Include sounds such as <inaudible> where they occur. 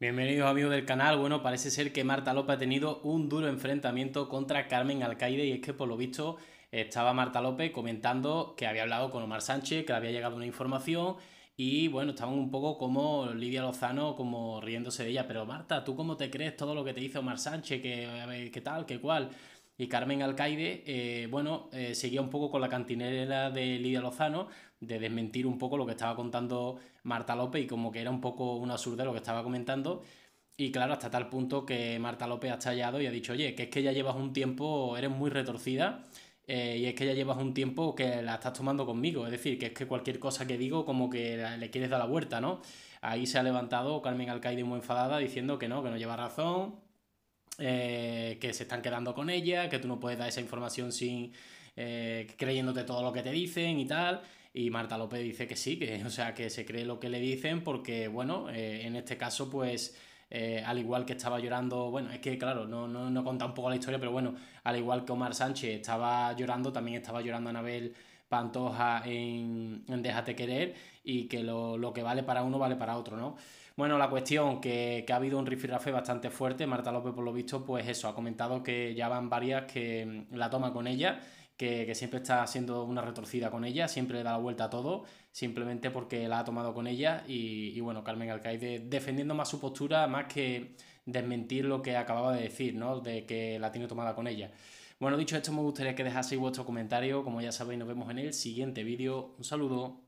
Bienvenidos amigos del canal. Bueno, parece ser que Marta López ha tenido un duro enfrentamiento contra Carmen Alcaide y es que por lo visto estaba Marta López comentando que había hablado con Omar Sánchez, que le había llegado una información y bueno, estaban un poco como Lidia Lozano, como riéndose de ella. Pero Marta, ¿tú cómo te crees todo lo que te dice Omar Sánchez? ¿Qué, tal? ¿Qué cual. Y Carmen Alcaide, eh, bueno, eh, seguía un poco con la cantinera de Lidia Lozano, de desmentir un poco lo que estaba contando Marta López y como que era un poco una absurdo lo que estaba comentando. Y claro, hasta tal punto que Marta López ha estallado y ha dicho, oye, que es que ya llevas un tiempo, eres muy retorcida eh, y es que ya llevas un tiempo que la estás tomando conmigo. Es decir, que es que cualquier cosa que digo como que le quieres dar la vuelta, ¿no? Ahí se ha levantado Carmen Alcaide muy enfadada diciendo que no, que no lleva razón, eh, que se están quedando con ella, que tú no puedes dar esa información sin eh, creyéndote todo lo que te dicen y tal. Y Marta López dice que sí, que, <laughs> o sea, que se cree lo que le dicen porque, bueno, eh, en este caso, pues eh, al igual que estaba llorando, bueno, es que claro, no, no, no conta un poco la historia, pero bueno, al igual que Omar Sánchez estaba llorando, también estaba llorando Anabel Pantoja en, Déjate Querer y que lo, que vale para uno vale para otro, ¿no? Bueno, la cuestión que, que ha habido un rifirrafe bastante fuerte, Marta López por lo visto, pues eso, ha comentado que ya van varias que la toma con ella que, siempre está haciendo una retorcida con ella, siempre le da la vuelta a todo, simplemente porque la ha tomado con ella. Y, y bueno, Carmen Alcaide defendiendo más su postura, más que desmentir lo que acababa de decir, ¿no? De que la tiene tomada con ella. Bueno, dicho esto, me gustaría que dejaseis vuestro comentario. Como ya sabéis, nos vemos en el siguiente vídeo. Un saludo.